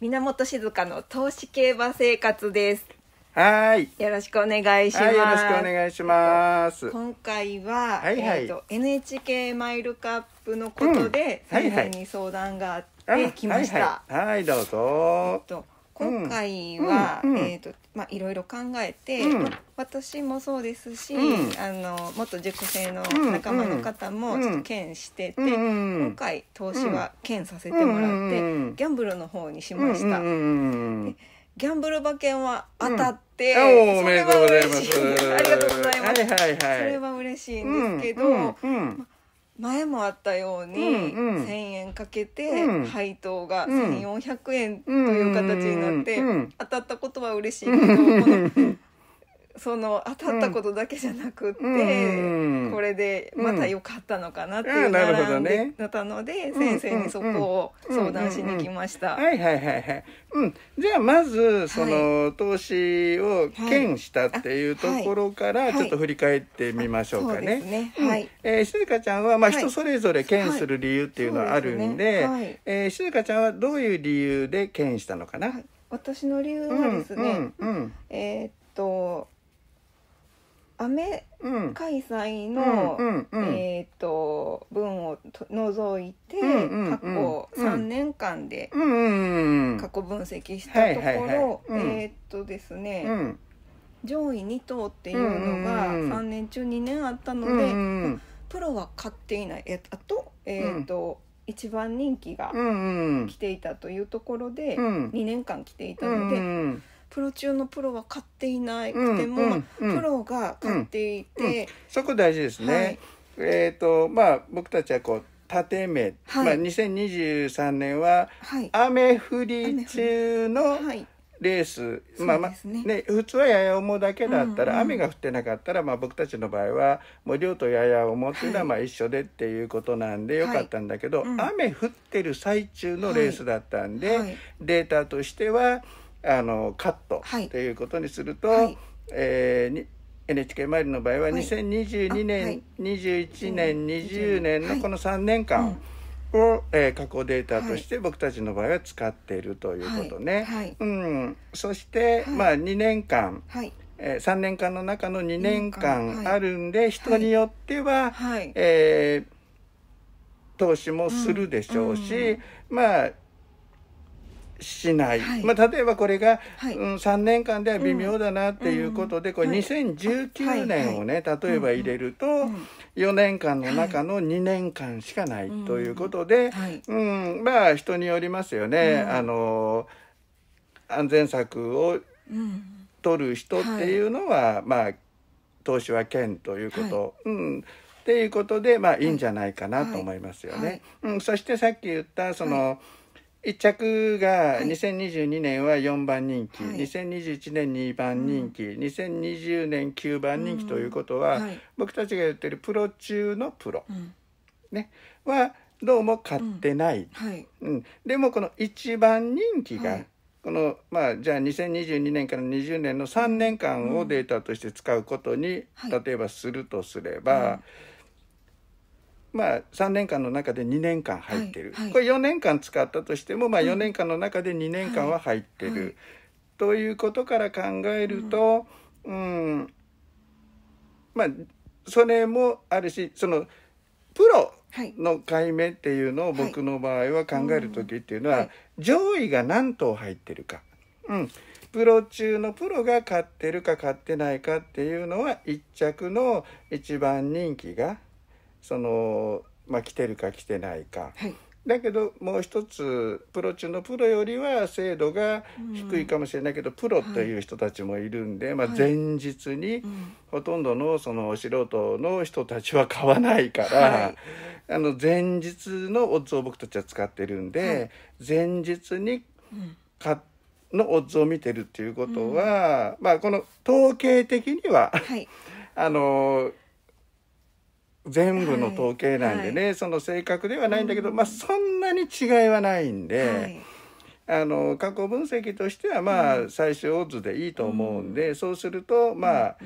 源静香の投資競馬生活ですはいよろしくお願いします、はい、よろしくお願いします、今回は、はいはい、えっと、NHK マイルカップのことで、先生に相談があってきました、はい、はいはい、どうぞ、えっと今回は、うんうん、えーとまあ、いろいろ考えて、うんまあ、私もそうですし、あの元塾生の仲間の方もちょっと兼してて、今回投資は兼させてもらって、ギャンブルの方にしました。ギャンブル馬券は当たって、うん、それは嬉しい。ありがとうございます。はいはいはい、それは嬉しいんですけど、ま前もあったように1,000円かけて配当が1,400円という形になって当たったことは嬉しいけどその当たったことだけじゃなくって、うん、これでまた良かったのかなっていう並んったので、うん先生にそこを相談しに来ました。はいはいはいはい。うん、じゃあまずその、はい、投資を兼したっていうところからちょっと振り返ってみましょうかね。え静香ちゃんはまあ人それぞれ兼する理由っていうのはあるんで、え静香ちゃんはどういう理由で兼したのかな。私の理由はですね、えっとアメ開催の、えっ、と分を除いて、過去3年間で過去分析したところ、えっ、とですね、上位2頭っていうのが3年中2年あったので、プロは買っていないえあと,、えっと一番人気が来ていたというところで、う2年間来ていたので。プロ中のプロは買っていなくても、うんうん、プロが買っていて、そこ大事ですね、はい、えっ、ー、とまあ僕たちはこう縦目、はい、まあ、2023年は雨降り中のレース、はいまあまあね普通は八重重だけだったら、うんうん、雨が降ってなかったら、まあ、僕たちの場合はもう量と八重重っていうのはまあ一緒でっていうことなんでよかったんだけど、はいうん、雨降ってる最中のレースだったんで、データとしては。あのカットということにすると、はい、えー、NHK イリの場合は2022年、はい、21年、20年のこの3年間を、はい、えー、加データとして僕たちの場合は使っているということね。はい、うん、そして、まあ、2年間、えー、3年間の中の2年間あるんで、人によっては、はい、えー、投資もするでしょうし、うんうん、まあしない、はい、まあ、例えばこれが、はい、うん、3年間では微妙だなっていうことで、うん、これ2019年をね、はい、例えば入れると、う4年間の中の2年間しかないということで、うんまあ人によりますよね、あの安全策を取る人っていうのは、まあ投資は県ということ。うんっていうことでまあいいんじゃないかなと思いますよね。うん、そしてさっき言ったその、1着が2022年は4番人気、はい、2021年2番人気、うん、2020年9番人気ということは、うんはい、僕たちが言ってるプロ中のプロ、うん、ね、はどうも買ってない、うん、はいうん、でもこの1番人気が、はい、このまあじゃあ2022年から20年の3年間をデータとして使うことに、例えばするとすれば。まあ、3年間の中で2年間入ってる、はいはい、これ4年間使ったとしても、まあ、4年間の中で2年間は入ってる、はい、ということから考えると、うん、うん、まあそれもあるしそのプロの解明っていうのを僕の場合は考える時っていうのは、上位が何頭入ってるか。うんプロ中のプロが買ってるか買ってないかっていうのは1着の一番人気がその、まあ、来てるか来てないか。はいだけどもう一つプロ中のプロよりは精度が低いかもしれないけど、うん、プロという人たちもいるんで、はい、まあ、前日にほとんどのその素人の人たちは買わないから、はい、あの前日のオッズを僕たちは使ってるんで、はい、前日に買ってのオッズを見てるっていうことは、うん、まあこの統計的には、はい、あの全部の統計なんでね、はい、その正確ではないんだけど、うん、まあそんなに違いはないんで、はい、あの過去分析としてはまあ最初オッズでいいと思うんで、うん、そうするとまあ、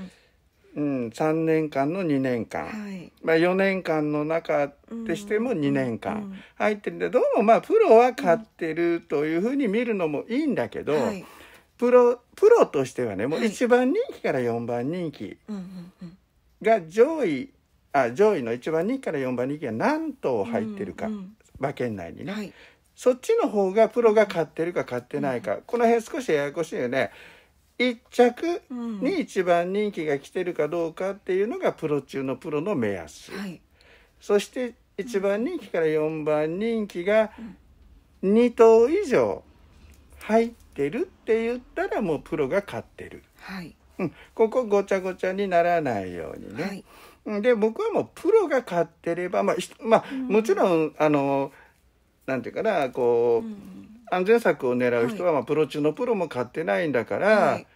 うん、うん、3年間の2年間、はい、まあ、4年間の中でしても2年間入ってるんでどうもまあプロは勝ってるというふうに見るのもいいんだけど、プロプロとしてはねもう1番人気から4番人気が上位、あ上位の1番人気から4番人気が何頭入ってるか、うんうん、馬券内にね、はい、そっちの方がプロが買ってるか買ってないか、うん、この辺少しややこしいよね。1着に一番人気が来てるかどうかっていうのがプロ中のプロの目安、はい、そして1番人気から4番人気が2頭以上入ってるって言ったらもうプロが勝ってる、はいうん、ここごちゃごちゃにならないようにね。はいで僕はもうプロが勝ってれば、まあまあ、もちろんあのなんていうかなこう、うん、安全策を狙う人は、まあ、プロ中のプロも勝ってないんだから、はい、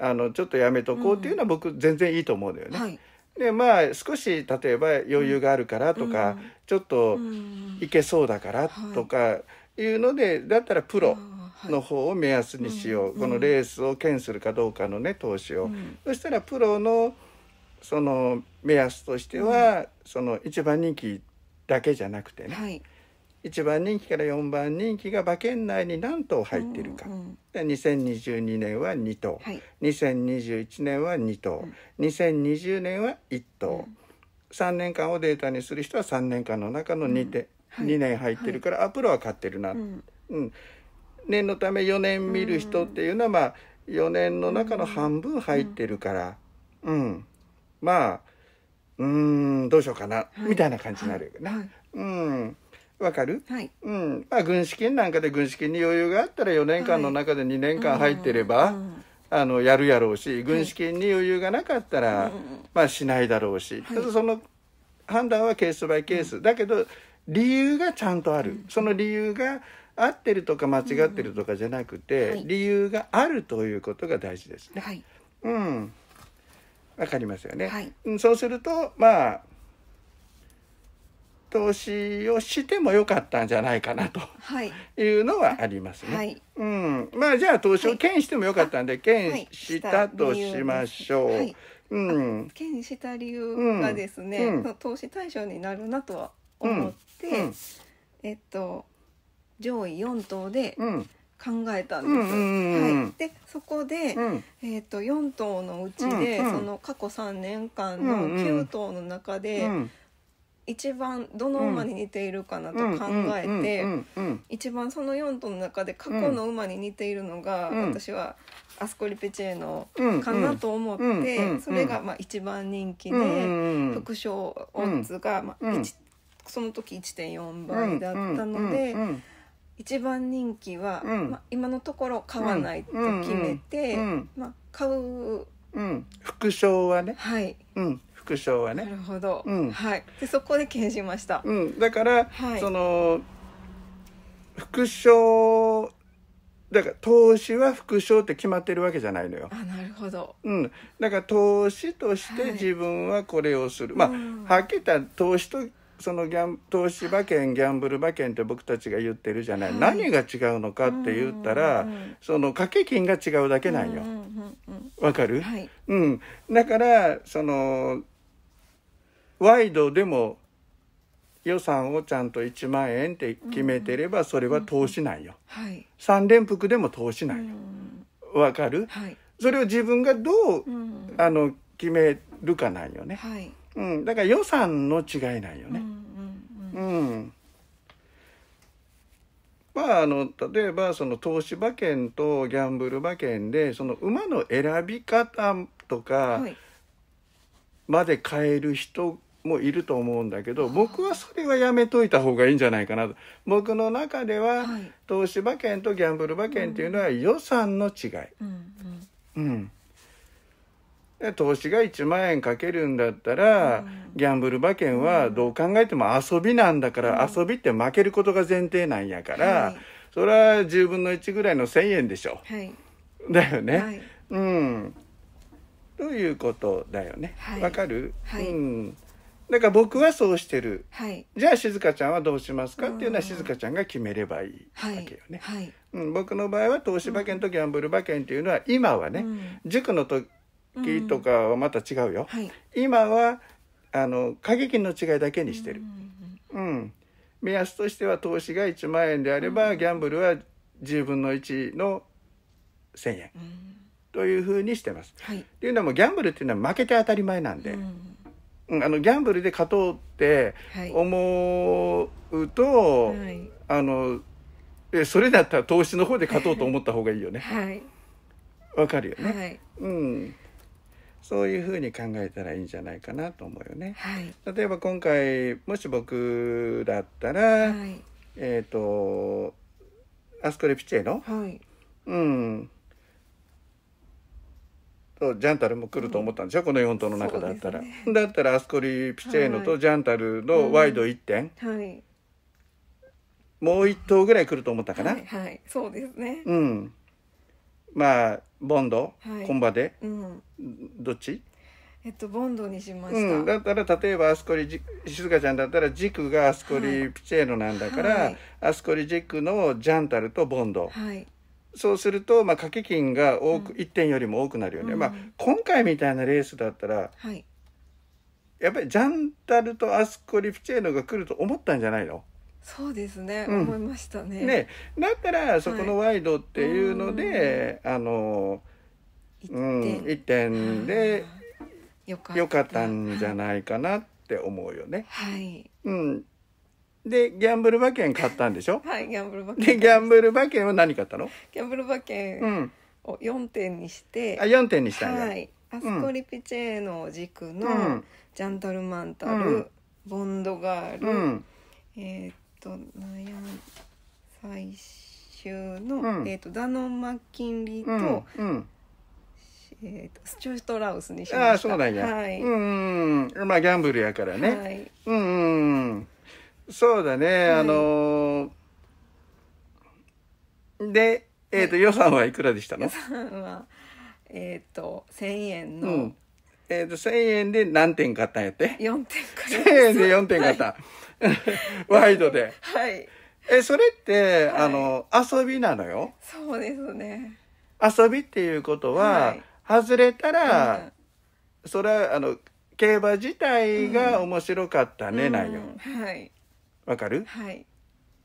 あのちょっとやめとこうっていうのは僕全然いいと思うんだよね。はい、でまあ少し例えば余裕があるからとか、うん、ちょっといけそうだからとかいうので、だったらプロ。の方を目安にしよう、このレースを兼するかどうかのね投資を、そしたらプロのその目安としては、うん、その1番人気だけじゃなくてね、はい、1番人気から4番人気が馬券内に何頭入ってるか、うんうん、で2022年は2頭、はい、2021年は2頭、うん、2020年は1頭、うん、3年間をデータにする人は3年間の中の 2,、うんはい、2年入ってるから、アプロは買ってるな、うん、うん、のため4年見る人っていうのは、まあ4年の中の半分入ってるからうんまあうんどうしようかな、はい、みたいな感じになるよね、はい、うんわかる、はい、うんまあ、軍資金なんかで軍資金に余裕があったら4年間の中で2年間入ってれば、あのやるやろうし軍資金に余裕がなかったら、まあ、しないだろうし、その判断はケースバイケース、だけど理由がちゃんとある、その理由が合ってるとか間違ってるとかじゃなくて、理由があるということが大事ですね。うんわかりますよね。はい、そうするとまあ投資をしてもよかったんじゃないかなというのはありますね。はい、うん、まあじゃあ投資を兼してもよかったんで、兼したとしましょう。はい、うん、兼した理由がですね、うん、投資対象になるなとは思って、うんうん、えっと上位4等で、うん考えたんです。はい、でそこで、うん、えっ、と4頭のうちで、うんうん、その過去3年間の9頭の中で、うんうん、一番どの馬に似ているかなと考えて、一番その4頭の中で過去の馬に似ているのが、うん、私はアスコリペチェーノかなと思って、それがまあ一番人気で、副賞オッズがまあうん、その時1.4倍だったので。うんうん一番人気は、うんまあ、今のところ買わないと決めて、うんうんうんまあ、買う、うん、副賞はね、はいうん、副賞はねなるほど、うんはい、でそこで検しました、うん、だから、はい、その副賞だから投資は副賞って決まってるわけじゃないのよ。あなるほど、うん、だから投資として自分はこれをする、はい、まあはっきり言った投資とそのギャン投資馬券ギャンブル馬券って僕たちが言ってるじゃない、はい、何が違うのかって言ったら、うんうんうん、その掛け金が違うだけなんよ。わ、うんうん、かる、はい、うん、だからそのワイドでも予算をちゃんと1万円って決めてればそれは投資なんよ。うんうんはい、三連複でも投資なんよ。わかる、はい、それを自分がどう、うん、あの決めるかなんよね、はい、うん、だから予算の違いなんよね、うんうん、まああの例えばその投資馬券とギャンブル馬券でその馬の選び方とかまで変える人もいると思うんだけど僕はそれはやめといた方がいいんじゃないかなと僕の中では、東芝投資馬券とギャンブル馬券っていうのは予算の違い。うん、うんうん投資が1万円かけるんだったら、うん、ギャンブル馬券はどう考えても遊びなんだから、うん、遊びって負けることが前提なんやから、それは10分の1ぐらいの1,000円でしょ。はい、だよね。はい、うんということだよね。わ、かる、うんだから僕はそうしてる、はい、じゃあ静香ちゃんはどうしますかっていうのは静香ちゃんが決めればいいわけよね、はいはい、うん、僕の場合は投資馬券とギャンブル馬券っていうのは今はね、うん、塾のときとかはまた違うよ、うんはい、今はあの過激の違いだけにしてる、うん、うん、目安としては投資が1万円であれば、うん、ギャンブルは10分の1の1,000円、というふうにしてます。はい、っていうのもギャンブルっていうのは負けて当たり前なんで、うん、あのギャンブルで勝とうって思うと、はい、あのそれだったら投資の方で勝とうと思った方がいいよね。はい、わかるよね。はい、うん。そういうふうに考えたらいいんじゃないかなと思うよね。はい、例えば今回もし僕だったら、はい、えっ、ー、とアスコレピチェの、はい、うんとジャンタルも来ると思ったんでしょ、うん、この4頭の中だったら、ね、だったらアスコリピチェーノとジャンタルのワイド1点、はい、うんはい、もう1頭ぐらい来ると思ったかな、はい、はい、そうですねうんまあボンド、はい、コンバで、うん、どっちえっと、ボンドにしました、うん、だったら例えばあそこに静香ちゃんだったら軸があそこにピチェーノなんだから、はい、あそこに軸のジャンタルとボンド、はい、そうすると、まあ、掛け金が多く、うん、1点よりも多くなるよね、うん、まあ、今回みたいなレースだったら、はい、やっぱりジャンタルとアスコリピチェーノが来ると思ったんじゃないのそうですね、うん、思いましたね。ねだったらそこのワイドっていうので、はい、あのうん、1点でよかったんじゃないかなって思うよね。はい、うんで、ギャンブル馬券買ったんでしょはい、ギャンブル馬券。ギャンブル馬券は何買ったのギャンブル馬券を4点にして。うん、あ、4点にしたんだ。はい。アスコリピチェーノ軸の、ジャンタルマンタル、うん、ボンドガール、うん、えー、と悩む最終の、うんえっとダノン・マッキンリーと,、うんうんえっとスチュートラウスにしましたああそうなんや、はいうんまあギャンブルやからね、はい、うんうんそうだね、はいあのーでえっ、と、予算はいくらでしたの、まあえっ、と1,000円うのんえっ、と1000円で何点買ったんやって4点か1000円で4点買った、ワイドで。はい。え、それって、はい、あの、遊びなのよ。そうですね。遊びっていうことは、はい、外れたら、うん、それは、あの、競馬自体が面白かったね、うん、なんよ。はい。わかるはい。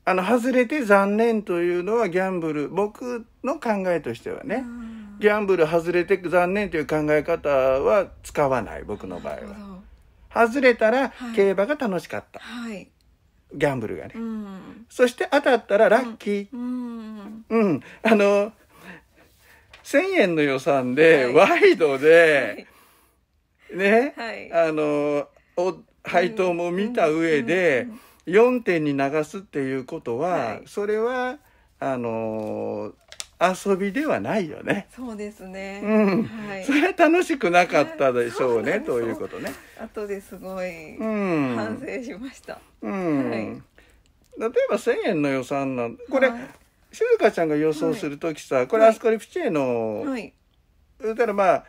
あの、外れて残念というのはギャンブル、僕の考えとしてはね、うん、ギャンブル外れて残念という考え方は使わない、僕の場合は。外れたら競馬が楽しかった、はい、ギャンブルがね、うん、そして当たったらラッキー、うん、うん、あの1,000円の予算で、ワイドで、はい、ね、はい、あの配当も見た上で、4点に流すっていうことは、それはあのー遊びではないよね。そうですね。うん、はい。それは楽しくなかったでしょうね、ということね。後ですごい反省しました。うん。はい、例えば千円の予算なんこれ、はい、しずかちゃんが予想する時さ、これアスコリプチェの、はい、だからまあ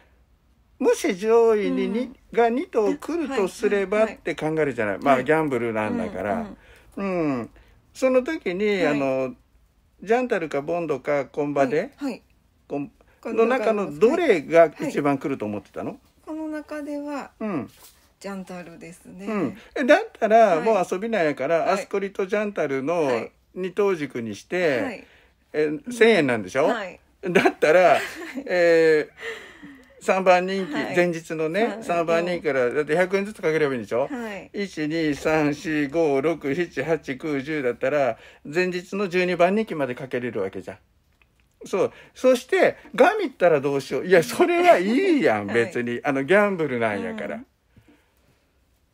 もし上位にに、うん、が2頭来るとすればって考えるじゃない、まあギャンブルなんだから、うん、うん、その時に、あのジャンタルかボンドかコンバで、はい、はい、の中のどれが一番来ると思ってたの、はい、この中では、うん、ジャンタルですね、うん、えだったら、もう遊びなんやから、はい、アスコリとジャンタルの二等軸にして、はい、え1,000円なんでしょ、はい、だったら、えー3番人気、はい、前日のね、はい、3番人気からだって100円ずつかければいいんでしょ、はい、?12345678910 だったら前日の12番人気までかけれるわけじゃん。そう。そして、ガミったらどうしよう。いや、それはいいやん、別に。あの、ギャンブルなんやから。わ、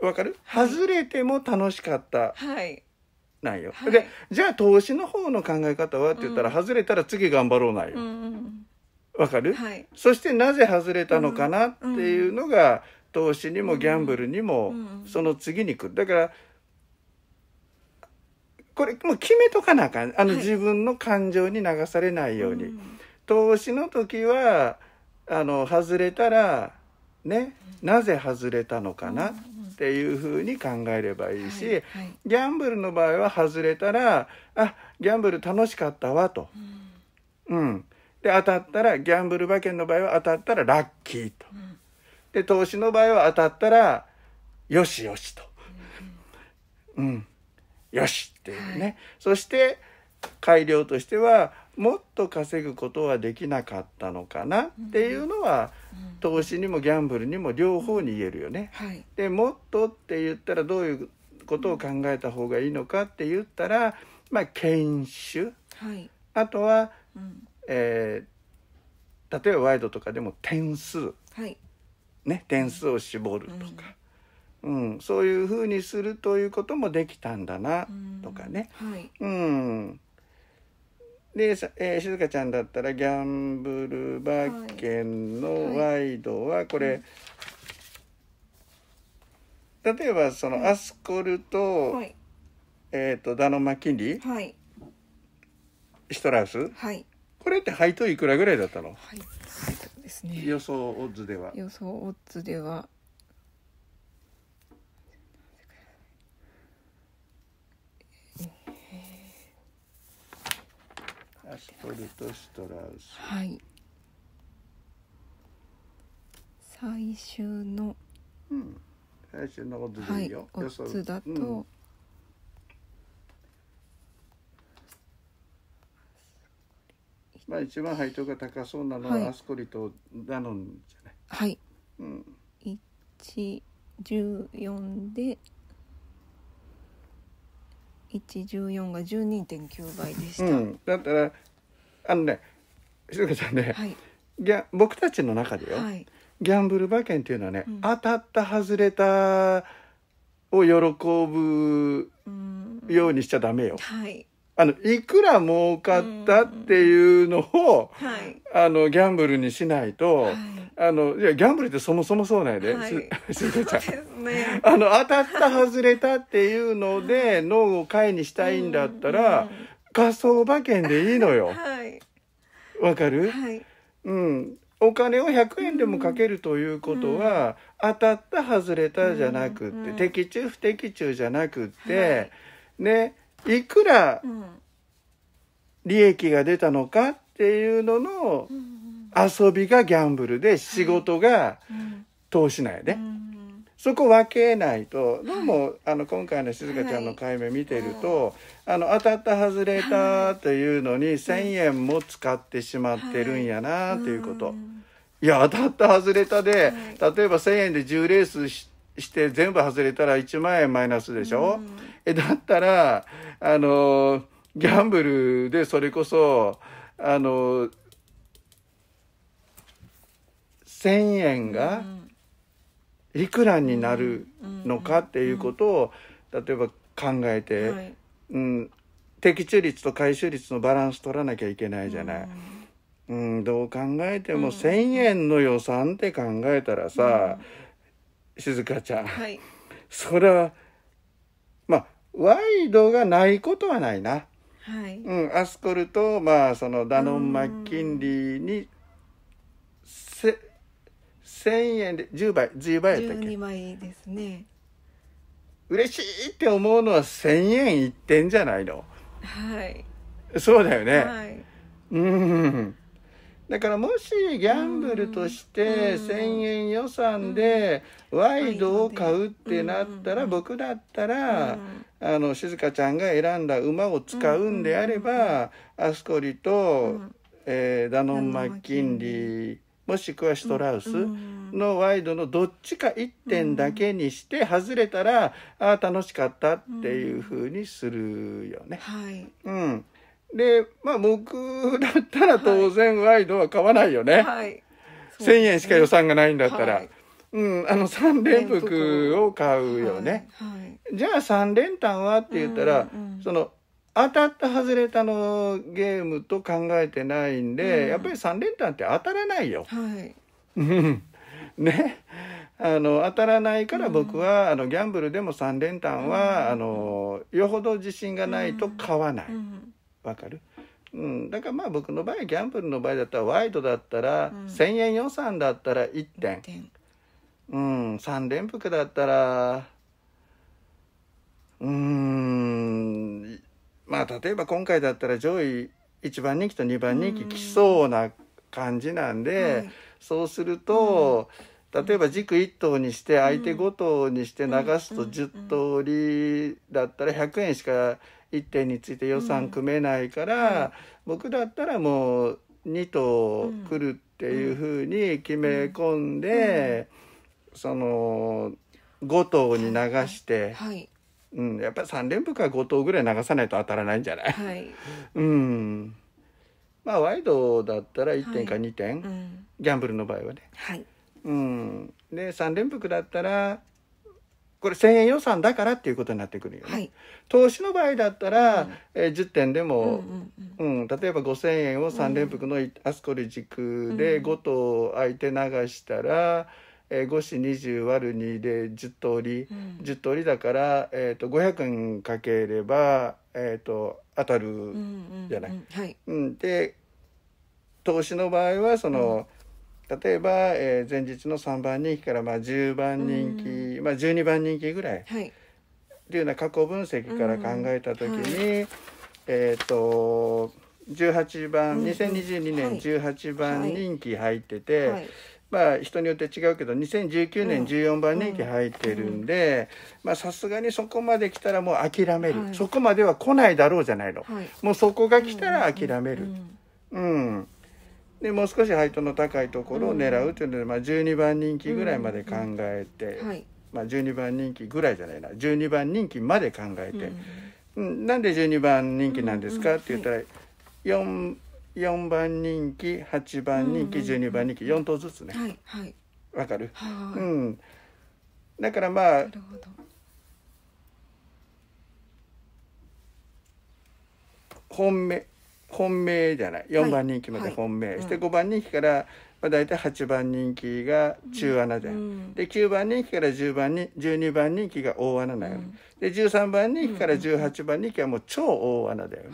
うん、かる外れても楽しかった。はい。なんよ。で、じゃあ投資の方の考え方はって言ったら、うん、外れたら次頑張ろうなんよ。うんわかる、はい、そしてなぜ外れたのかなっていうのが、うん、投資にもギャンブルにも、その次に来る。だからこれもう決めとかなあかんあの、はい、自分の感情に流されないように、うん、投資の時はあの外れたらね、なぜ外れたのかなっていうふうに考えればいいし、ギャンブルの場合は外れたらあギャンブル楽しかったわと、うんで当たったらギャンブル馬券の場合は当たったらラッキーと、うん、で投資の場合は当たったらよしよしと、うん、うん、よしっていうね、はい、そして改良としてはもっと稼ぐことはできなかったのかなっていうのは、投資にもギャンブルにも両方に言えるよね。はい、でもっとって言ったらどういうことを考えた方がいいのかって言ったら、まあ、研修、はい、あとは、うんえー、例えばワイドとかでも点数、はい、ね、点数を絞るとか、うん、うん、そういうふうにするということもできたんだなとかね。うん、はいうんで、えー、静香ちゃんだったらギャンブル馬券のワイドはこれ、はいはい、例えばそのアスコルと、はい、えっ、ー、とダノマキリ、はい、シトラウス、はい、これって配当いくらぐらいだったの、はい、配当ですね予想オッズでは予想オッズではアストルト・ストラウスはい最終の、うん、最終のオッズでいいよ、はい、オッズだと、うんまあ一番配当が高そうなのはアスコリとダノンじゃない。はい。一十四で。一十四が十二点九倍でした。うん、だったら。あのね。しずかちんね。はい。ギャ僕たちの中でよ、はい、ギャンブル馬券っていうのはね、うん、当たった外れたを喜ぶようにしちゃダメよ。はいあの、いくら儲かったっていうのを、あの、ギャンブルにしないと、はい、あの、いや、ギャンブルってそもそもそうなんやで、はい、す、すちゃん、ね。あの、当たった外れたっていうので、脳を解にしたいんだったら、仮想馬券でいいのよ。わ、かる、うん。お金を100円でもかけるということは、うん、当たった外れたじゃなくって、うん、的中不的中じゃなくって、ねいくら利益が出たのかっていうのの遊びがギャンブルで仕事が投資なんやで、そこ分けないとどうも、あの今回の静香ちゃんの解明見てると、あの当たった外れたというのに1,000円も使ってしまってるんやなということ。いや当たった外れたで、例えば1,000円で10レースしてして全部外れたら1万円マイナスでしょ、うん、えだったらあのギャンブルでそれこそあの1,000円がいくらになるのかっていうことを例えば考えて、はい、うん、的中率と回収率のバランス取らなきゃいけないじゃない。うん、どう考えても1,000円の予算って考えたらさ、うん静香ちゃん、はい、それはまあワイドがないことはないな。はい、うん、アスコルと、まあ、そのダノン・マッキンリーにせ1000円で10倍10倍やったっけ12倍ですね嬉しいって思うのは1000円いってんじゃないのはいそうだよね、はい、うんだからもしギャンブルとして1,000円予算でワイドを買うってなったら僕だったらあの静香ちゃんが選んだ馬を使うんであればアスコリとえダノン・マッキンリーもしくはシュトラウスのワイドのどっちか1点だけにして外れたらああ楽しかったっていうふうにするよね。はい、うんで、まあ、僕だったら当然ワイドは買わないよね。はい。1000円しか予算がないんだったら。はい、うん、あの3連服を買うよね、はいはい、じゃあ3連単はって言ったら、うんうん、その当たった外れたのゲームと考えてないんで、うん、やっぱり3連単って当たらないよ。はい、ねあの当たらないから僕は、うん、あのギャンブルでも3連単は、うん、あのよほど自信がないと買わない。うんわかるうん、だからまあ僕の場合ギャンブルの場合だったらワイドだったら、うん、1,000円予算だったら1点点、うん、3連複だったらうんまあ例えば今回だったら上位1番人気と2番人気来そうな感じなんで、そうすると、うん、例えば軸1頭にして相手5頭にして流すと10通りだったら100円しか1点について予算組めないから、僕だったらもう2頭来るっていうふうに決め込んで、その5頭に流して。はいはいうん、やっぱり3連複か5頭ぐらい流さないと当たらないんじゃない、はい、うんまあワイドだったら1点か2点、はいうん、ギャンブルの場合はね。はいうん、で三連複だったらこれ1,000円予算だからっていうことになってくるよね。はい、投資の場合だったら、うん、えー、10点でも、うん、うん、例えば5,000円を3連複のあそこで軸で5と相手流したら。えー、5子20割る2で10通り、うん、10通りだから、えーと、と500円かければ、えーと、当たるじゃない。うん、うんはい、で投資の場合はその、例えば、えー、前日の3番人気からまあ10番人気、まあ、12番人気ぐらい、はい、っていうような過去分析から考えた時に、はい、えっ、と18番、2022年18番人気入ってて、はい、まあ人によって違うけど2019年14番人気入ってるんでさすがにそこまで来たらもう諦める、はい、そこまでは来ないだろうじゃないの、はい、もうそこが来たら諦める。うん、うんでもう少し配当の高いところを狙うというので、まあ、12番人気ぐらいまで考えて、はい、まあ、12番人気ぐらいじゃないな12番人気まで考えて、うん、なんで12番人気なんですかって言ったら、う 4, 4番人気8番人気、うん12番人気4頭ずつね。はいはいわかる、うん、だからまあ本命本命じゃない4番人気まで本命、はいはい、して5番人気から、まあ、大体8番人気が中穴でうん、で9番人気から10番に12番人気が大穴だよ、ね、うん、で13番人気から18番人気はもう超大穴だよね、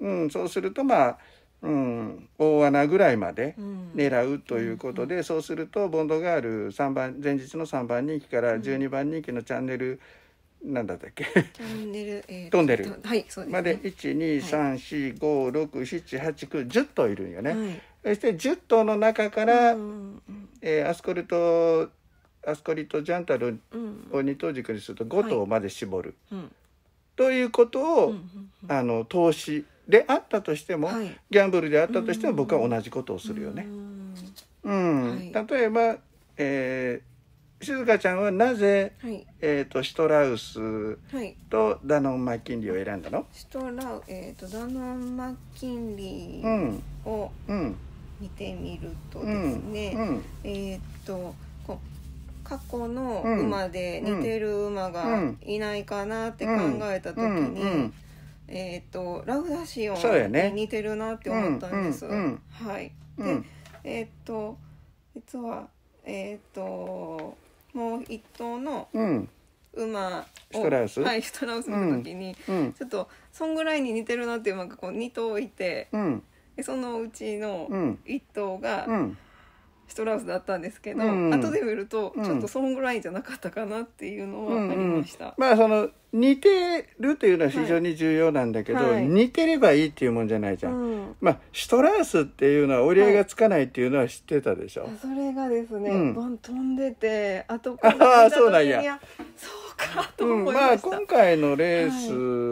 うん、うん、そうするとまあうん、大穴ぐらいまで狙うということで、うん、そうするとボンドガール3番前日の3番人気から12番人気のチャンネル、なんだったっけトンネル、えー、トンネル、はいそうですまで一二三四五六七八九十0頭いるんよね、はい、そして十頭の中から、うんえー、アスコルトアスコリとジャンタルを二頭軸にすると五頭まで絞る、はいということを、うんうんうん、あの投資であったとしても、はい、ギャンブルであったとしても僕は同じことをするよね。うん、はい、例えば、えー静香ちゃんはなぜ、はい、えーと、シトラウスとダノン・マッキンリーを選んだの、シトラウ、えーと、ダノン・マッキンリーを見てみるとですね、うんうん、えっ、ー、とこ過去の馬で似てる馬がいないかなって考えた時に。えーと、ラフダシオンに似てるなって思ったんです。ねうんうんうん、はい、で、えっ、ー、と実はえっ、ー、ともう一頭の馬を、うん、はい、シュトラウスの時に、うん、ちょっとそんぐらいに似てるなっていう馬がこう2頭いて、うん、そのうちの1頭が。うんストラウスだったんですけど、うん後で見るとちょっとそんぐらいじゃなかったかなっていうのはありました。まあその似てるというのは非常に重要なんだけど、はいはい似てればいいっていうもんじゃないじゃん、うんまあシュトラウスっていうのは折り合いがつかないっていうのは知ってたでしょ、それがですね、うんボン飛んでてあとあーそうなんやそうかと思いままあした、今回のレー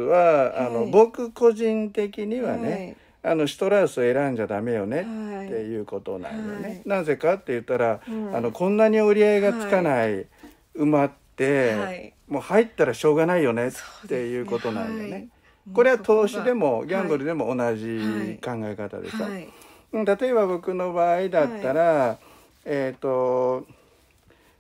スは、はいあのはい僕個人的にはね、あのシュトラウスを選んじゃダメよねっていうことなんよね。はい、なぜかって言ったら、うん、あのこんなに折り合いがつかない、馬って、はい、もう入ったらしょうがないよねっていうことなんよね。ねはい、これは投資でもギャンブルでも同じ考え方でさ、例えば僕の場合だったら、えっ、ー、と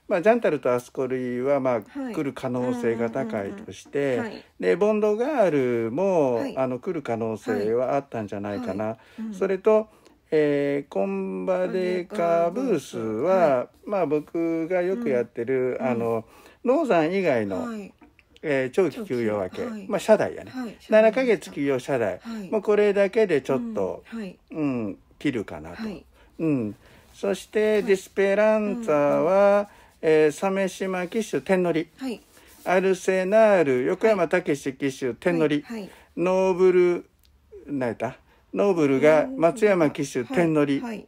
まあ、ジャンタルとアスコルイは、まあ来る可能性が高いとして、でボンドガールも、あの来る可能性はあったんじゃないかな。それとえー、コンバデカブースは、まあ、僕がよくやってる、あの農ン以外の、えー、長期休養明け、はい、まあ社代やね、はい、7か月休養社代、はい、もうこれだけでちょっと、うん、はいうん、切るかなと、うん、そして、ディスペランツァは、えー、鮫島紀州天り、はい、アルセナール横山武史紀州天り、はいノーブル何やったノーブルが松山紀州天り、はい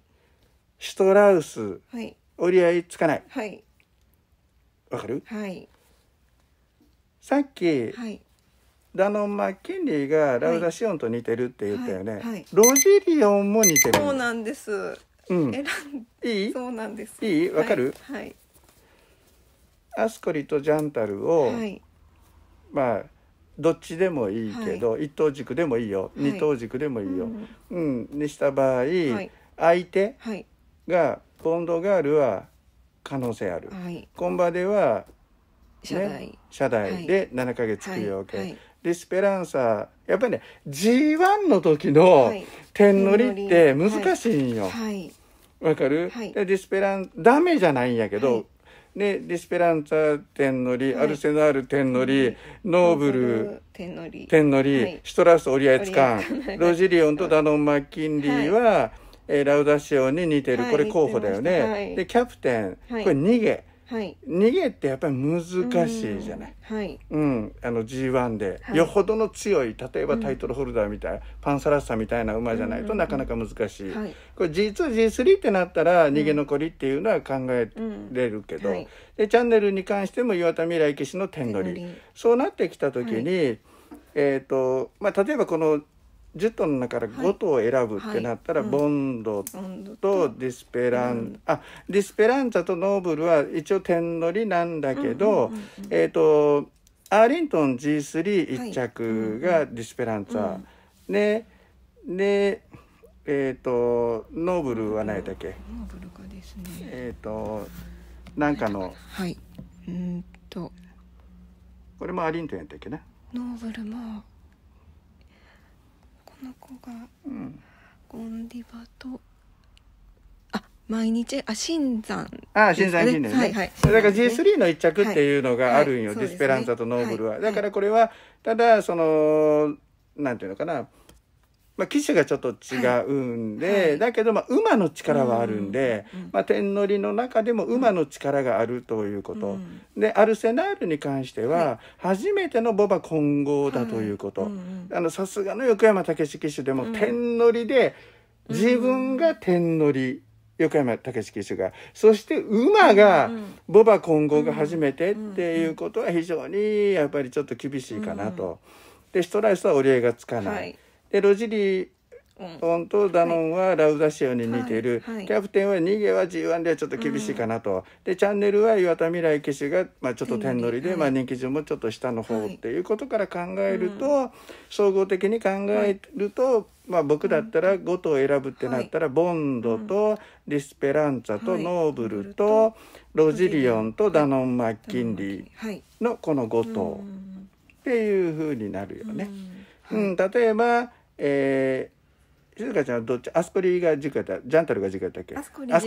シュトラウス、はい、折り合いつかない。はい、わかる、はい、さっき、はい、ダノン・マッキンリーがラウダシオンと似てるって言ったよね、はいはい、ロジリオンも似てるそうなんです、うん、えらいいそうなんですいいわかる、はいアスコリとジャンタルを、はい、まあどっちでもいいけど、はい、一等軸でもいいよ、はい、二等軸でもいいよ、うん、うん、にした場合、相手がボンドガールは可能性ある、コンバでは、ね、車代で7か月休養けディスペランサーやっぱりね G1 の時の点乗りって難しいんよ。わかる、はい、でディスペランダメじゃないんやけど、はい、でディスペランツァ天のり、はい、アルセナール天のり、ノーブル天のり天のり、はい、シュトラスオリいつかん、ロジリオンとダノン・マッキンリーは、はい、えー、ラウダシオンに似てる、これ候補だよね。でキャプテン、これ逃げ。はい、逃げってやっぱり難しいじゃない、うん、はい、うん、あの G1 で、はい、よほどの強い例えばタイトルホルダーみたい、うん、パンサラッサみたいな馬じゃないとなかなか難しい、はい、これ G2G3 ってなったら逃げ残りっていうのは考えれるけど、でチャンネルに関しても岩田未来騎士の天取りそうなってきた時に、えっ、ー、とまあ、例えばこの10頭の中から5頭を選ぶってなったら、はいはいうん、ボンドとディスペラン、うん、あディスペランザとノーブルは一応点取りなんだけど、うんうんうんうん、えっ、ー、とアーリントン G31 着がディスペランザ、はいうん、ででえっ、ー、とノーブルは何だっけ、ノーブルかですねえっ、ー、となんかのはいうんとこれもアーリントンやったっけなノーブルもの子が、うん、ゴンディバとあ毎日あ新山、ね、あ新山神殿ね、はいはい、だから G3 の一着っていうのがあるんよ、はいディスペランザとノーブルは、だからこれはただそのなんていうのかなまあ、騎種がちょっと違うんで、はいはい、だけど、まあ、馬の力はあるんで、うん、まあ、天乗りの中でも馬の力があるということ、うん、でアルセナールに関しては初めてのボバ混合だということ、あのさすがの横山武史騎手でも天乗りで自分が天乗り。横山武史騎手がそして馬がボバ混合が初めてっていうことは非常にやっぱりちょっと厳しいかなと。でストライスは折り合いがつかない、はいでロジリオンとダノンはラウザシオに似てる、はいはい、キャプテンは逃げは G1 ではちょっと厳しいかなと、うん、でチャンネルは岩田未来騎手が、まあ、ちょっと天乗りで、はい、まあ、人気順もちょっと下の方っていうことから考えると、総合的に考えると、まあ、僕だったら5頭選ぶってなったら、ボンドとディスペランツァとノーブルとロジリオンとダノン・マッキンリーのこの5頭っていうふうになるよね。うんうん、例えば、えー静香ちゃんはどっちアスコリが軸やったジャンタルが軸やったっけアスコリア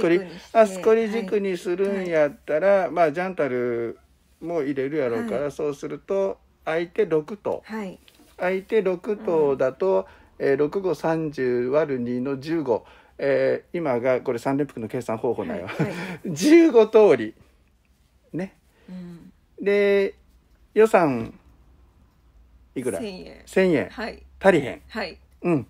スコリ軸にするんやったら、はい、まあジャンタルも入れるやろうから、はい、そうすると相手6と、はい、相手6とだと、うん、えー、6五3 0割る2の15、えー、今がこれ三連複の計算方法なよ、はいはい、15 通りね、うん、で予算いくら1000円1円、はい、足りへん、はい、うん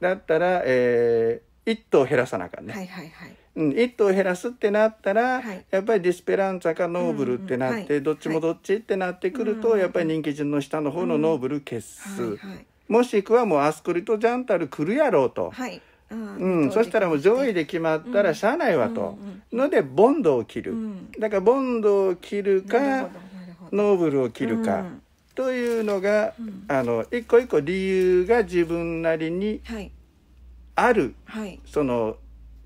だったらえー、1頭減らさなあかんね、はいはいはいうん、1頭減らすってなったら、はい、やっぱりディスペランザかノーブルってなって、うんうんどっちもどっちってなってくると、はい、やっぱり人気順の下の方のノーブル消す、うんはいはい、もしくはもうアスクリとジャンタル来るやろうと、はいうん、そしたらもう上位で決まったらしゃあないわと、うん、のでボンドを切る、だからボンドを切るかノーブルを切るか、というのが、うん、あの一個一個理由が自分なりにある、はい、その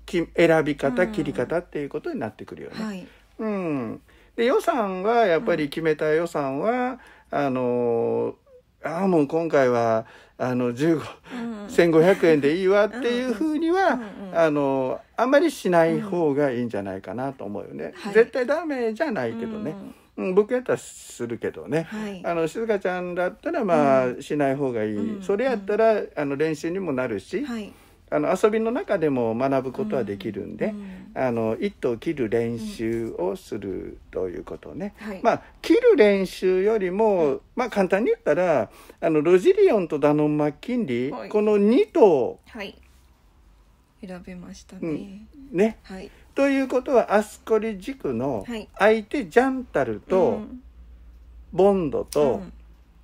き選び方、うん、切り方っていうことになってくるよね。はい、うん、で予算はやっぱり決めた予算は、うん、あのああもう今回はあの15、1500円でいいわっていうふうには、あのあんまりしない方がいいんじゃないかなと思うよね。はい、絶対ダメじゃないけどね。僕やったらするけどね、はい、あの静香ちゃんだったらまあ、しない方がいい、うん、それやったら、あの練習にもなるし、はい、あの遊びの中でも学ぶことはできるんで、あの糸を切る練習をするということね、はい、まあ切る練習よりも、まあ簡単に言ったらあのロジリオンとダノン・マッキンリー、この2頭、選べましたね。ね、はい、ということはアスコリ地区の相手ジャンタルとボンドと、うん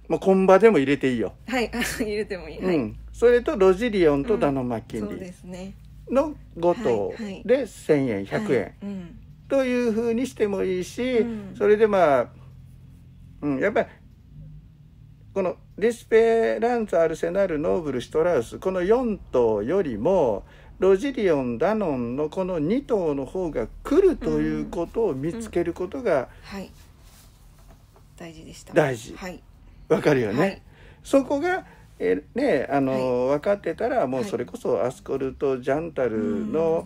もうコンバでも入れていいよ。はい、入れてもいい。うん、それとロジリオンとダノマキンリの5頭で1,000円100円、というふうにしてもいいし、うん、それでまあ、うん、やっぱりこのディスペランツ・アルセナル・ノーブル・シトラウスこの4頭よりもロジリオンダノンのこの2頭の方が来るということを見つけることが、うんうん、はい、大事でした大事、はい、分かるよね、はい、そこがえねあの、はい、分かってたらもうそれこそアスコルト・ジャンタルの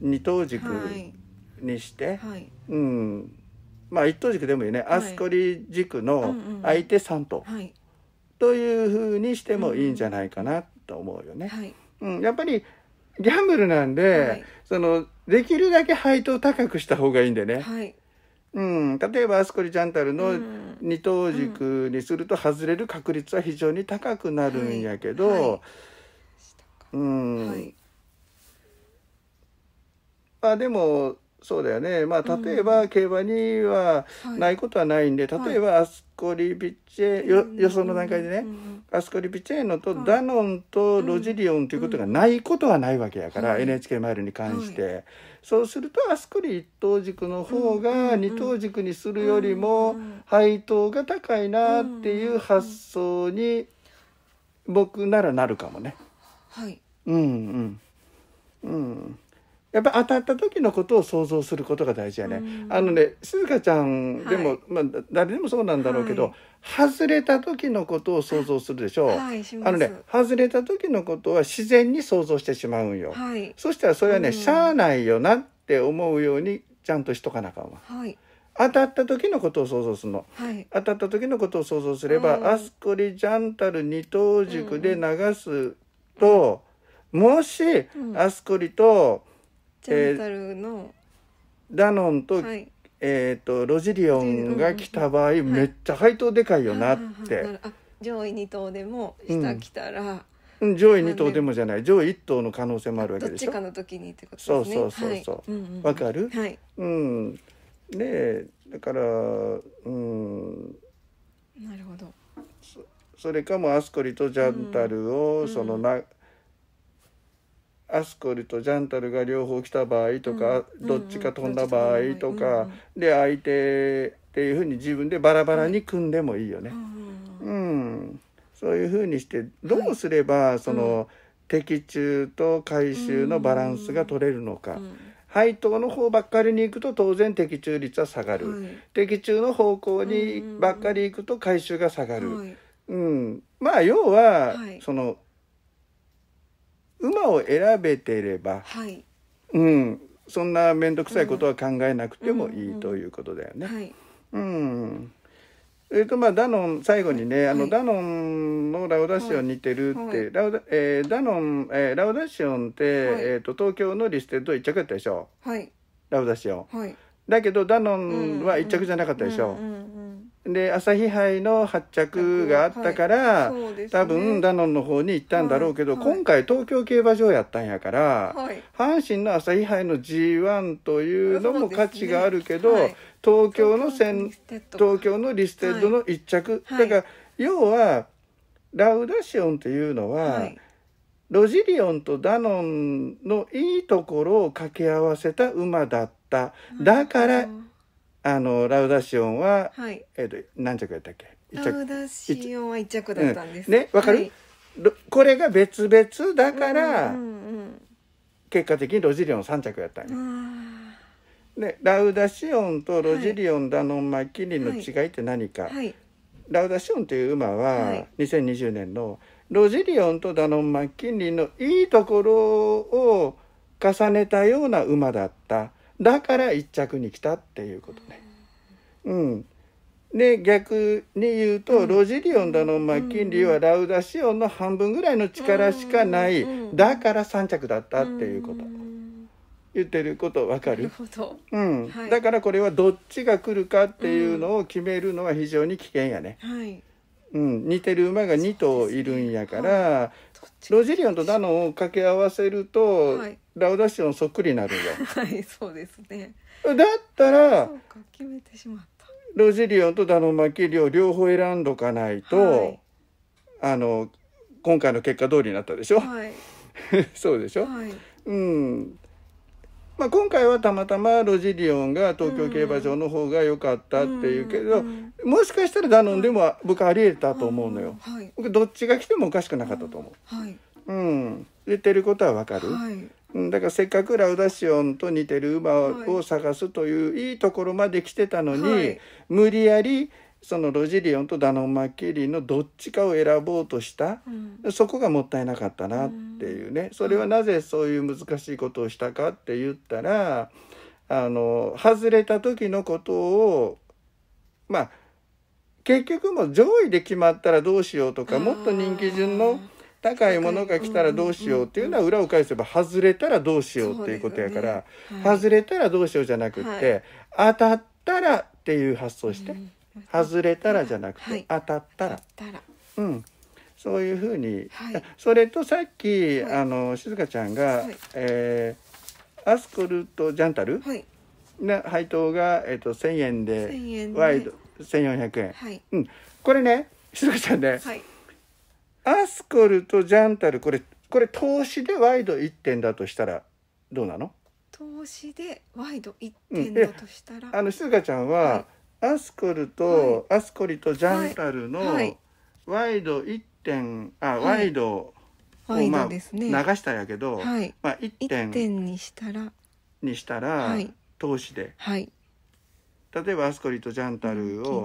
二頭軸にして、はいうん、まあ一頭軸でもいいね、アスコリ軸の相手3頭、はい、うんうん、というふうにしてもいいんじゃないかなと思うよね。はいうん、やっぱりギャンブルなんで、はい、そのできるだけ配当高くした方がいいんでね、はいうん、例えばアスコリジャンタルの二等軸にすると外れる確率は非常に高くなるんやけど、はいはい、うん、はい、まあでもそうだよね。まあ、例えば、競馬にはないことはないんで、うんはい、例えば、アスコリピッチェ、よ、予想の段階でね、うん、アスコリピッチェーとダノンとロジリオンということがないことはないわけやから、はい、NHK マイルに関して。はい、そうすると、アスコリ一等軸の方が二等軸にするよりも、配当が高いなっていう発想に、僕ならなるかもね。はい。うんうん。うん。やっぱ当たった時のことを想像することが大事やね。あのね、鈴鹿ちゃんでも、はい、まあ誰でもそうなんだろうけど、はい、外れた時のことを想像するでしょう。はい、あのね、外れた時のことは自然に想像してしまうんよ。そしたらそれはね、しゃあないよなって思うようにちゃんとしとかなあかんわ。はい当たった時のことを想像するの、はい、当たった時のことを想像すれば、うん、アスコリジャンタル二等軸で流すと、うん、もし、うん、アスコリとジャンタルの、えー、ダノンと、はい、えっ、ー、とロジリオンが来た場合、めっちゃ配当でかいよなって。上位2頭でも下来たら、うん、上位2頭でもじゃない上位1頭の可能性もあるわけでしょどっちかの時にってこと、ね、そうそうそうそうわ、はい、かる、はい、うんでだからうんなるほどそれかもアスコリとジャンタルを、うん、そのな、アスコルとジャンタルが両方来た場合とか、うん、どっちか飛んだ場合とか、うんうん、で相手っていうふうに自分でバラバラに組んでもいいよね。うん、そういうふうにしてどうすればその、的中と回収のバランスが取れるのか。配当の方ばっかりに行くと当然的中率は下がる、はい、的中の方向にばっかり行くと回収が下がる、はい、うんまあ要は、はい、その馬を選べてれば、はい、うんそんな面倒くさいことは考えなくてもいいということだよね。うん。えっとまあダノン最後にねあの、ダノンのラウダシオン似てるって、はいはい、ラウダえー、ダノン、えー、ラウダシオンって、えっ、ー、と東京のリステッド一着やったでしょ。はい。ラウダシオン。はい。だけどダノンは一着じゃなかったでしょ。うんうんうんで朝日杯の発着があったから、はいね、多分ダノンの方に行ったんだろうけど、はいはい、今回東京競馬場やったんやから、阪神の朝日杯の g 1というのも価値があるけど、ね、東京の戦東京のリステッドの1着、だから要はラウダシオンっていうのは、ロジリオンとダノンのいいところを掛け合わせた馬だった。だからあのラウダシオンは、はい、えっ、と何着やったっけラウダシオンは一着だったんです、うん、ねわかる、はい、これが別々だから、結果的にロジリオン三着やったんね、ラウダシオンとロジリオン、ダノンマキリンの違いって何か、はい、ラウダシオンという馬は2020年のロジリオンとダノンマキリンのいいところを重ねたような馬だっただから一着に来たっていうことね。うん。で逆に言うと、うん、ロジリオンだの、まあ、金利はラウダシオンの半分ぐらいの力しかない、うんうん、だから3着だったっていうこと、うん、言ってること分かるうん、はい、だからこれはどっちが来るかっていうのを決めるのは非常に危険やね、はい、うん、似てる馬が2頭いるんやから、ねはい、ロジリオンとダノンを掛け合わせると、ラウダシオンそっくりになるよはいそうですねだったら決めてしまうロジリオンとダノンマキリオ両方選んどかないと、はい、あの今回の結果通りになったでしょ、はい、そうでしょ、はい、うんまあ、今回はたまたまロジリオンが東京競馬場の方が良かったっていうけど、うんうん、もしかしたらダノンでも僕ありえたと思うのよ、はい僕どっちが来てもおかしくなかったと思う、はいうん、言ってることはわかる、はいだからせっかくラウダシオンと似てる馬を探すといういいところまで来てたのに、はい、無理やりそのロジリオンとダノン・マッケリーのどっちかを選ぼうとした、うん、そこがもったいなかったなっていうね、それはなぜそういう難しいことをしたかって言ったらあの外れた時のことをまあ結局も上位で決まったらどうしようとかもっと人気順の。高いものが来たらどうしようっていうのは裏を返せば外れたらどうしようっていうことやから、外れたらどうしようじゃなくて、当たったらっていう発想して、外れたらじゃなくて、当たったら。うん、そういうふうに、それとさっき、あの静香ちゃんが、はえアスコルとジャンタル、な配当が、えー、と1,000円でワイド1,400円、うん、これね静香ちゃんね、アスコルとジャンタルこれこれ投資でワイド1点だとしたらどうなの投資でワイド1点だとしたら、うん、あの静香ちゃんは、はい、アスコルと、はい、アスコリとジャンタルの、ワイド1点あ、はい、ワイドを、まあ、ね、流したやけど、はい、まあ1点 ,1 点にしたらにしたら、投資で、はい、例えばアスコリとジャンタルを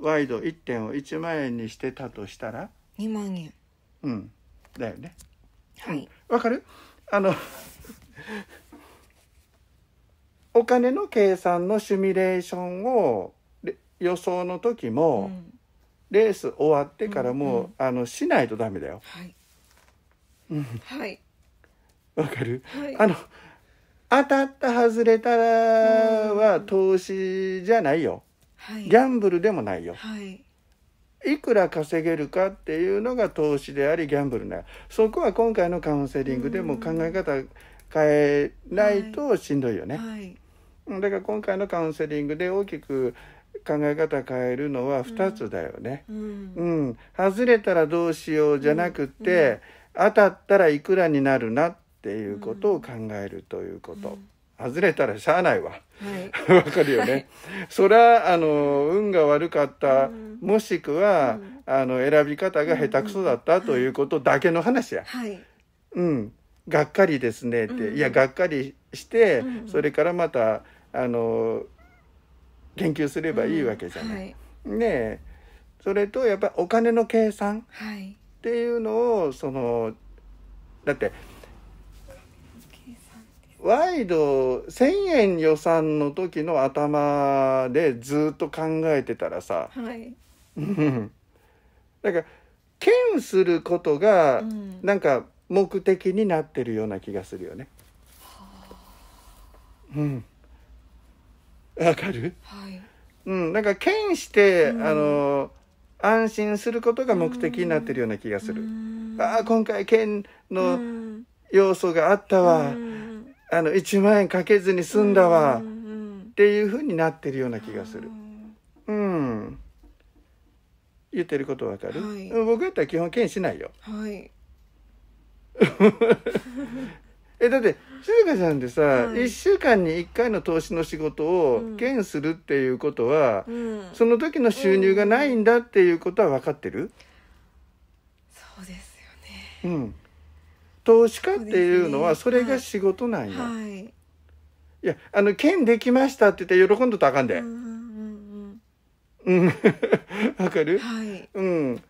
ワイド1点を1万円にしてたとしたら二万円うんだよねはいわ、かるあの お金の計算のシミュレーションをで予想の時うも、んレース終わってからもう、んうんあのしないとダメだよはいうんはいわかるはいあの当たった外れたらは投資じゃないよ、はいギャンブルでもないよはいいくら稼げるかっていうのが投資でありギャンブルなそこは今回のカウンセリングでも考え方変えないとしんどいよね。はいはい、だから今回のカウンセリングで大きく考え方変えるのは2つだよね。うん、うんうん外れたらどうしようじゃなくて、うん、当たったらいくらになるなっていうことを考えるということ。外れたらしゃあないわ。わ、はい、かるよね。はい、そりゃあの運が悪かった、うん、もしくは、うん、あの選び方が下手くそだった、ということだけの話や。うん、がっかりですねって、いやがっかりして、それからまたあの研究すればいいわけじゃない。ねえそれとやっぱりお金の計算っていうのをそのだってワイド1,000円予算の時の頭でずっと考えてたらさ、はい、だから剣することが、なんか目的になってるような気がするよね。うん、わかる、はい、うん、なんか剣して、うん、あの安心することが目的になってるような気がする。うん、ああ今回剣の要素があったわ。うんあの1万円かけずに済んだわっていうふうになってるような気がする。うん、言ってることわかる、はい、僕やったら基本権しないよ。はい、えだって静香ちゃんってさ、はい、1週間に1回の投資の仕事を兼するっていうことは、うん、その時の収入がないんだっていうことは分かってる、うん、そうですよね、うん、投資家っていうのはそれが仕事なんや、い、やあの剣できましたって言って喜んどったらあかんでうん わかる、はい、うん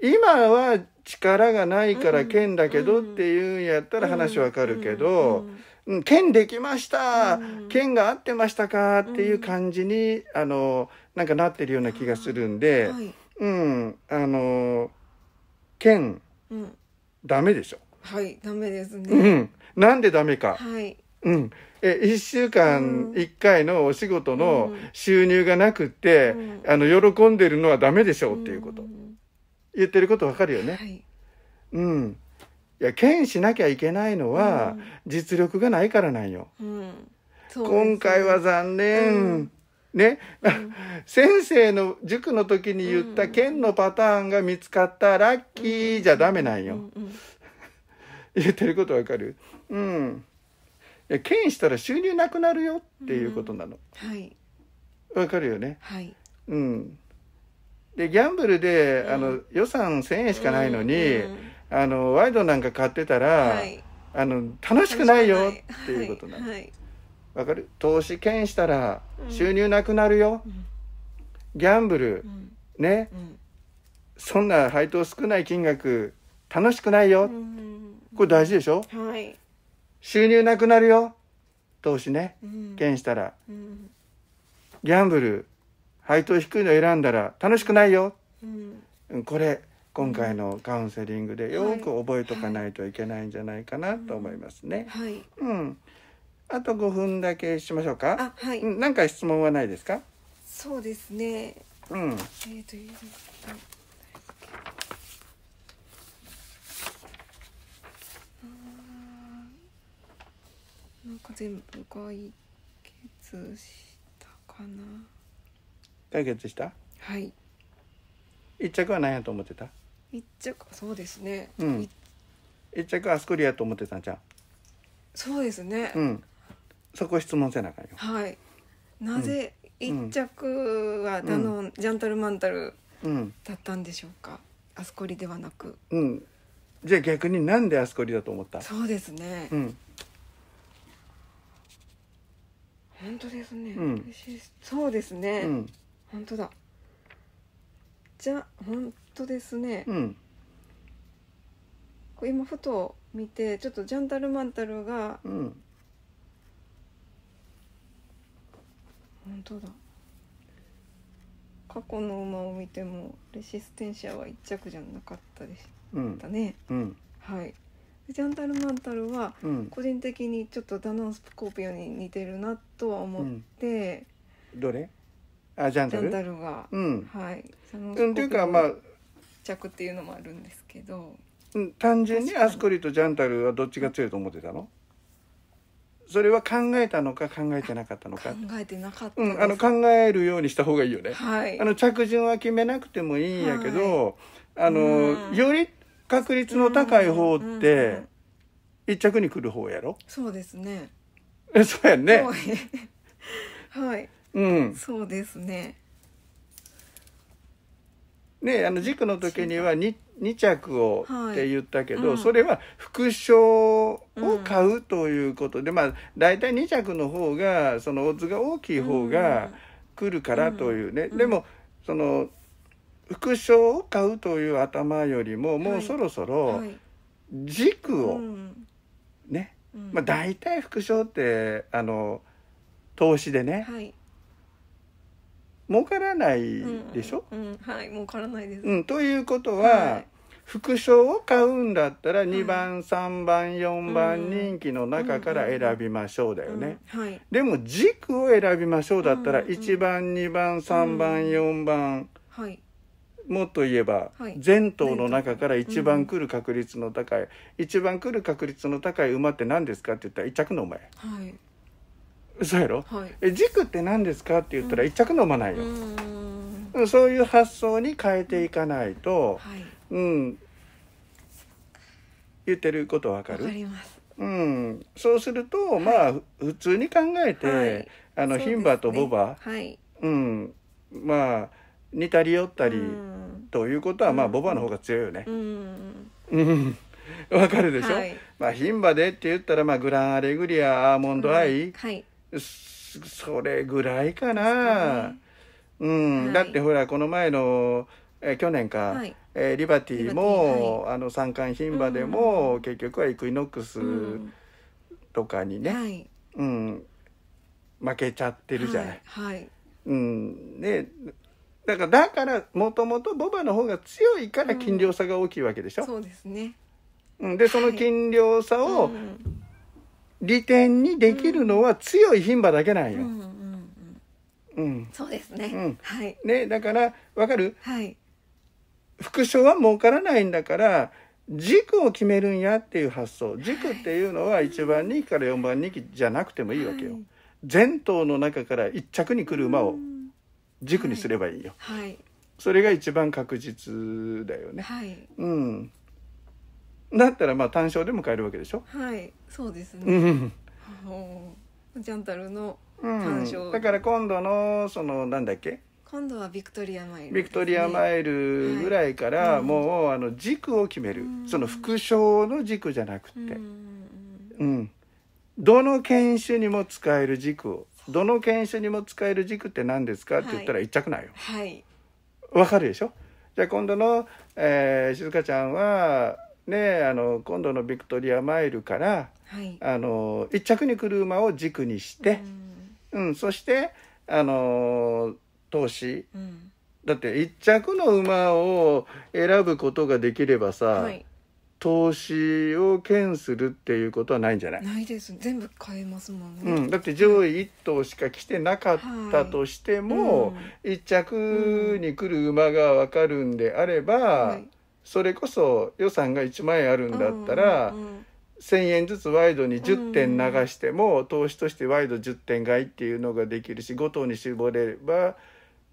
今は力がないから剣だけどっていうんやったら話わかるけど、うん、剣できました、うん、剣が合ってましたかっていう感じに、あのなんかなってるような気がするんで、はい、うんあの剣、うん、ダメでしょ。はいダメですね、うん、なんでダメか、はい、うん、え一週間一回のお仕事の収入がなくて、うん、あの喜んでるのはダメでしょうっていうこと、うん、言ってることわかるよね、はい、うんいや剣しなきゃいけないのは実力がないからなんよ、うん。ね、今回は残念、ね、先生の塾の時に言った剣のパターンが見つかったラッキーじゃダメなんよ、うん言ってることわかるうんいや権威したら収入なくなるよっていうことなの、うん、はいわかるよねはいうんでギャンブルで、うん、あの予算1,000円しかないのに、うん、あのワイドなんか買ってたら、はい、あの楽しくないよっていうことなのわ、はいかる投資権したら収入なくなるよ、ギャンブル、ね、そんな配当少ない金額楽しくないよ、うん、これ大事でしょ、はい、収入なくなるよ投資ね、うん、減したら、うん、ギャンブル配当低いの選んだら楽しくないよ、うん、これ今回のカウンセリングでよく覚えとかないといけないんじゃないかなと思いますね。うん、あと5分だけしましょうか。はい、なんか質問はないですか。そうですね。うん。えっ、ー、と、なんか全部解決したかな解決したはい一着は何やと思ってた一着そうですね、うん、一着アスクリやと思ってたんじゃんそうですね、うん、そこ質問せなあかんよはいなぜ一着はあの、うん、ジャンタルマンタルだったんでしょうか、アスコリではなくうんじゃあ逆になんでアスコリだと思ったそうですね、うん本当ですね、うん、そうですね、うん、本当だじゃ本当ですね、うん、今ふと見てちょっとジャンタルマンタルが、うん、本当だ過去の馬を見てもレシステンシアは一着じゃなかったでしたね、うん、はいジャンタルマンタルは個人的にちょっとダノンスコーピオに似てるなとは思って、どれあジャンタルンタルが、うん、はいってというかまあ、着っていうのもあるんですけどうん、単純にアスコリとジャンタルはどっちが強いと思ってたのそれは考えたのか考えてなかったの考か、えてなかったうん、あの考えるようにした方がいいよねはいあの着順は決めなくてもいいんやけど、あのより確率の高い方って一着に来る方やろそうですねえそうやねはいうんそうですねねあの軸の時には 2, 2着をって言ったけど、はいうん、それは副賞を買うということで、うん、まあ大体二着の方がそのオッズが大きい方が来るからというね、うん、でもその副賞を買うという頭よりももうそろそろ軸を、ね、まあ、大体副賞ってあの投資でね、はい、儲からないでしょ、うん、うん、はい儲からないです、うん、ということは、はい、副賞を買うんだったら2番、はい、3番4番人気の中から選びましょうだよね、うんうんうん、はい、でも軸を選びましょうだったら1番2番3番4番、はいもっと言えば、はい、全頭の中から一番来る確率の高い、うん、一番来る確率の高い馬って何ですかって言ったら一着の馬や。はいそうやろ、はい、え軸って何ですかって言ったら一着の馬ないよ、うん、そういう発想に変えていかないと、はい、うん言ってることわかるります、うん、そうすると、はい、まあ普通に考えて、あの牝馬と牡馬、はい、うんまあ似たり寄ったり、ということはまあボバの方が強いよね。うんわかるでしょ、はい、まあ牝馬でって言ったらまあグランアレグリアアーモンドアイ、うん、はい、それぐらいかな、はい、うん、はい、だってほらこの前の、え去年か、はい、えリバティもあの三冠牝馬でも、うん、結局はイクイノックスとかにね、うん、負けちゃってるじゃない。はいうん、ねだからだからもともとボバの方が強いから斤量差が大きいわけでしょ、うん、そうですねでその斤量差を利点にできるのは強い牝馬だけなんよ、うんうん、そうですね、うん、はいねだからわかる、はい、副賞は儲からないんだから軸を決めるんやっていう発想軸っていうのは1番2期から4番2期じゃなくてもいいわけよ、はい、前頭の中から1着に来る馬を、軸にすればいいよ、はい、それが一番確実だよね、はい、うんだったらまあ単勝でも買えるわけでしょはいそうですね、うん、ジャンタルの単勝、うん、だから今度のそのなんだっけ今度はビクトリアマイル、ね、ビクトリアマイルぐらいから、もうあの軸を決める、その副賞の軸じゃなくてうん、どの犬種にも使える軸をどの犬種にも使える軸って何ですかって言ったら一着ないよ。はい。わ、かるでしょじゃあ今度の、えー、静香ちゃんはねあの今度のビクトリアマイルから、はい、あの一着に来る馬を軸にして、うん、うん、そしてあの投資、うん、だって一着の馬を選ぶことができればさ、はい投資を兼するっていうことはないんじゃないないです全部買えますもんね、うん、だって上位1頭しか来てなかったとしても、はいうん、1着に来る馬が分かるんであれば、はい、それこそ予算が1万円あるんだったら、うんうんうん1,000円ずつワイドに10点流しても、うん、投資としてワイド10点買いっていうのができるし5頭に絞れば、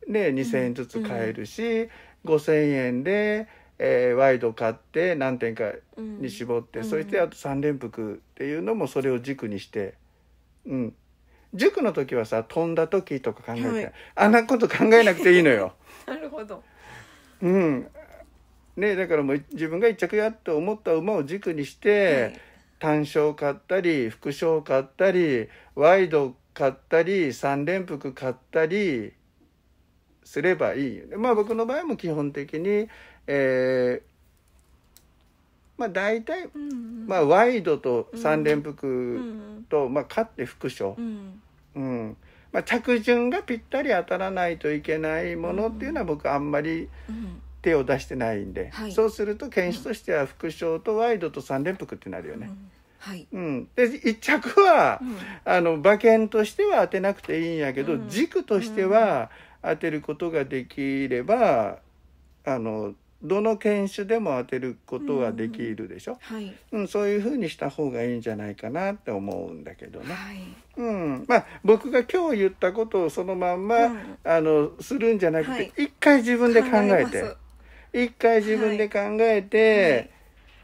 ね、2,000円ずつ買えるし、うん、5,000円でえー、ワイド買って何点かに絞って、うん、そしてあと三連複っていうのもそれを軸にして、うん、塾の時はさ飛んだ時とか考えて、はい、あんなこと考えなくていいのよ。なるほど、うんね、だからもう自分が一着やと思った馬を軸にして、はい、単勝買ったり副賞買ったりワイド買ったり三連複買ったりすればいい。まあ僕の場合も基本的にえーまあ、大体、うんうん、まあ、ワイドと三連複と、うんうん、まあ、勝って副賞、うん、うん、まあ、着順がぴったり当たらないといけないものっていうのは僕あんまり手を出してないんで、はい、そうすると犬種としては副賞とワイドと三連複ってなるよね。はいうん、で1着は、あの馬券としては当てなくていいんやけど、軸としては当てることができればあのどの犬種でも当てることはできるでしょ、うん、はいうん、そういうふうにした方がいいんじゃないかなって思うんだけどね。はいうん、まあ僕が今日言ったことをそのまんま、うん、あのするんじゃなくて、はい、一回自分で考えて一回自分で考えて、はい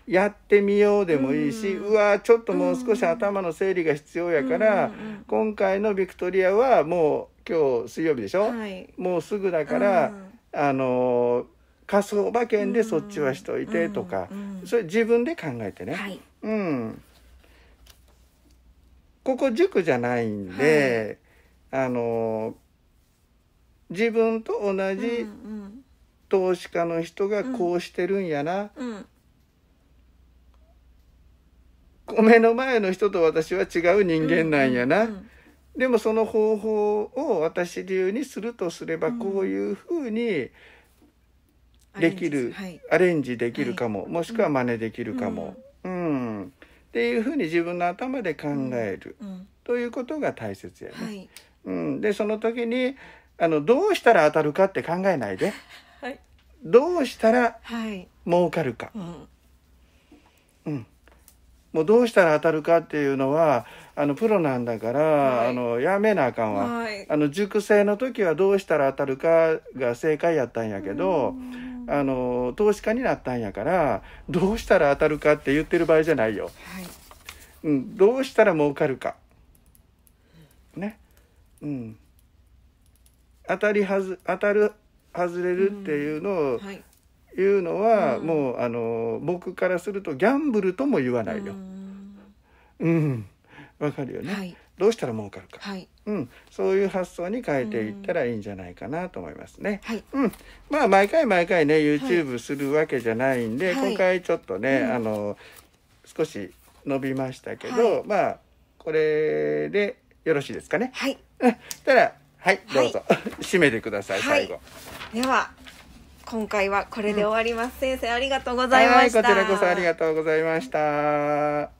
やってみようでもいいし、うん、わちょっともう少し頭の整理が必要やから、うん、今回のビクトリアはもう今日水曜日でしょ、はい、もうすぐだから、うん、あのー火葬馬券でそっちはしといてとか、それ自分で考えてね、はい、うんここ塾じゃないんで、はい、あの自分と同じ投資家の人がこうしてるんやな、うんうん、目の前の人と私は違う人間なんやな、うんうんうんでもその方法を私流にするとすればこういうふうにできる、アレンジできるかも、はい、もしくは真似できるかも、うん、うん、っていうふうに自分の頭で考える、うん、ということが大切やね。はい、うん、でその時にあのどうしたら当たるかって考えないで、はい、どうしたら儲かるか、うんもうどうしたら当たるかっていうのはあのプロなんだから、はい、あのやめなあかんわ、はい、あの熟成の時はどうしたら当たるかが正解やったんやけど、あの投資家になったんやからどうしたら当たるかって言ってる場合じゃないよ。はい、うん、どうしたら儲かるか。ね。うん、当たりはず当たる外れるっていうのを、うんはい、いうのは、うん、もうあの僕からするとギャンブルとも言わないよ。うん、わ、かるよね。はいどうしたら儲かるか、はい、うん、そういう発想に変えていったらいいんじゃないかなと思いますね。はい、うん、まあ毎回毎回ね YouTube するわけじゃないんで、はい、今回ちょっとね、うん、あの少し伸びましたけど、まあこれでよろしいですかね。はい、うん、たらはい、どうぞ 締めてください、最後。では今回はこれで終わります。うん、先生ありがとうございました。こちらこそありがとうございました。